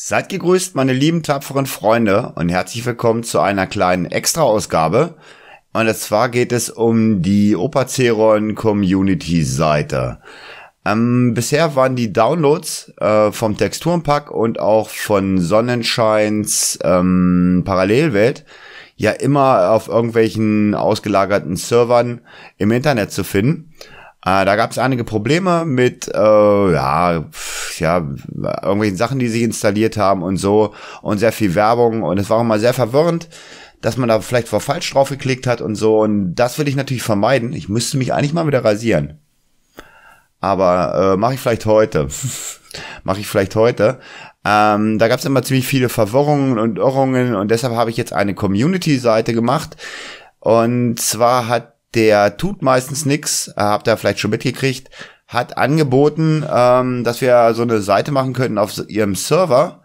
Seid gegrüßt, meine lieben tapferen Freunde, und herzlich willkommen zu einer kleinen Extra-Ausgabe. Und zwar geht es um die Opaceron Community Seite. Ähm, bisher waren die Downloads äh, vom Texturenpack und auch von Sonnenscheins ähm, Parallelwelt ja immer auf irgendwelchen ausgelagerten Servern im Internet zu finden. Äh, da gab es einige Probleme mit, äh, ja, pff, ja, irgendwelchen Sachen, die sich installiert haben und so und sehr viel Werbung und es war auch mal sehr verwirrend, dass man da vielleicht vor falsch drauf geklickt hat und so und das will ich natürlich vermeiden. Ich müsste mich eigentlich mal wieder rasieren. Aber äh, mache ich vielleicht heute. mache ich vielleicht heute. Ähm, da gab es immer ziemlich viele Verwirrungen und Irrungen und deshalb habe ich jetzt eine Community-Seite gemacht. Und zwar hat der tut meistens nix, habt ihr vielleicht schon mitgekriegt, hat angeboten, ähm, dass wir so eine Seite machen könnten auf ihrem Server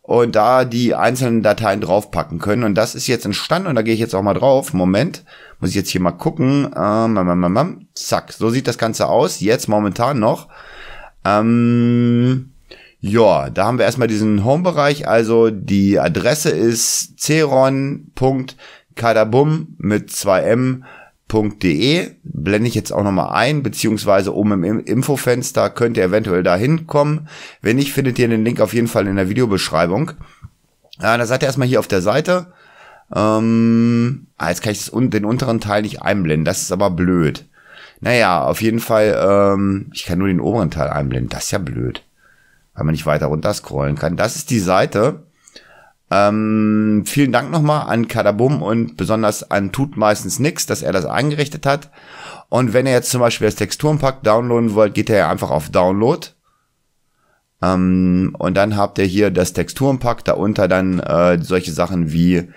und da die einzelnen Dateien draufpacken können. Und das ist jetzt entstanden und da gehe ich jetzt auch mal drauf. Moment, muss ich jetzt hier mal gucken. Ähm, mam, mam, mam. zack, so sieht das Ganze aus. Jetzt momentan noch. Ähm, ja, da haben wir erstmal diesen Home-Bereich. Also die Adresse ist ceron.kadabum mit 2m www.impfung.de blende ich jetzt auch nochmal ein, beziehungsweise oben im Infofenster könnt ihr eventuell dahin kommen. Wenn nicht, findet ihr den Link auf jeden Fall in der Videobeschreibung. Ja, ah, da seid ihr erstmal hier auf der Seite. Ähm, ah, jetzt kann ich den unteren Teil nicht einblenden, das ist aber blöd. Naja, auf jeden Fall, ähm, ich kann nur den oberen Teil einblenden, das ist ja blöd. Weil man nicht weiter runter scrollen kann. Das ist die Seite. Ähm, vielen Dank nochmal an Kadabum und besonders an Tut meistens nix, dass er das eingerichtet hat. Und wenn ihr jetzt zum Beispiel das Texturenpack downloaden wollt, geht ihr ja einfach auf Download. Ähm, und dann habt ihr hier das Texturenpack, darunter dann äh, solche Sachen wie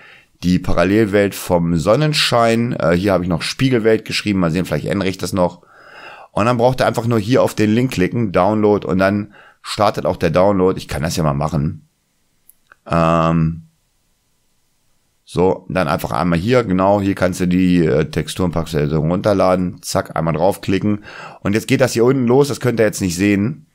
die Parallelwelt vom Sonnenschein. Äh, hier habe ich noch Spiegelwelt geschrieben, mal sehen, vielleicht ändere ich das noch. Und dann braucht ihr einfach nur hier auf den Link klicken, Download, und dann startet auch der Download. Ich kann das ja mal machen. Ähm, so, dann einfach einmal hier, genau, hier kannst du die äh, Texturenpacksetzung runterladen, zack, einmal draufklicken. Und jetzt geht das hier unten los, das könnt ihr jetzt nicht sehen.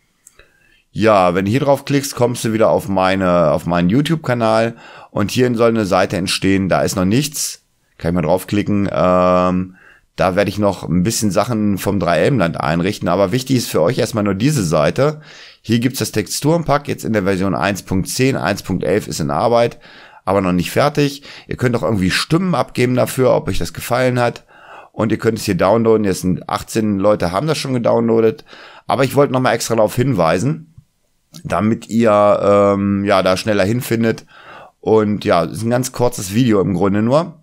Ja, wenn du hier draufklickst, kommst du wieder auf meine, auf meinen YouTube-Kanal und hier soll eine Seite entstehen, da ist noch nichts. Kann ich mal draufklicken. Ähm, da werde ich noch ein bisschen Sachen vom 3 Dreielbenland einrichten, aber wichtig ist für euch erstmal nur diese Seite. Hier gibt's das Texturenpack, jetzt in der Version 1.10, 1.11 ist in Arbeit, aber noch nicht fertig. Ihr könnt auch irgendwie Stimmen abgeben dafür, ob euch das gefallen hat. Und ihr könnt es hier downloaden. Jetzt sind 18 Leute haben das schon gedownloadet. Aber ich wollte nochmal extra darauf hinweisen, damit ihr ähm, ja da schneller hinfindet. Und ja, ist ein ganz kurzes Video im Grunde nur.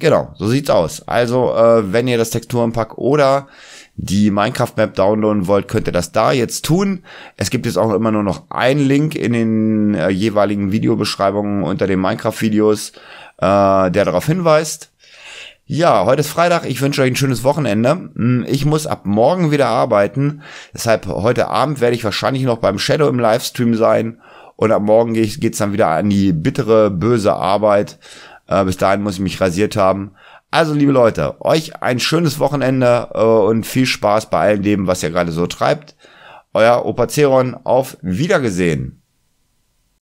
Genau, so sieht's aus. Also, äh, wenn ihr das Texturenpack oder die Minecraft-Map downloaden wollt, könnt ihr das da jetzt tun. Es gibt jetzt auch immer nur noch einen Link in den äh, jeweiligen Videobeschreibungen unter den Minecraft-Videos, äh, der darauf hinweist. Ja, heute ist Freitag. Ich wünsche euch ein schönes Wochenende. Hm, ich muss ab morgen wieder arbeiten. Deshalb heute Abend werde ich wahrscheinlich noch beim Shadow im Livestream sein. Und ab morgen geht's dann wieder an die bittere, böse Arbeit. Äh, bis dahin muss ich mich rasiert haben. Also, liebe Leute, euch ein schönes Wochenende äh, und viel Spaß bei allem dem, was ihr gerade so treibt. Euer Opa Ceron auf Wiedergesehen.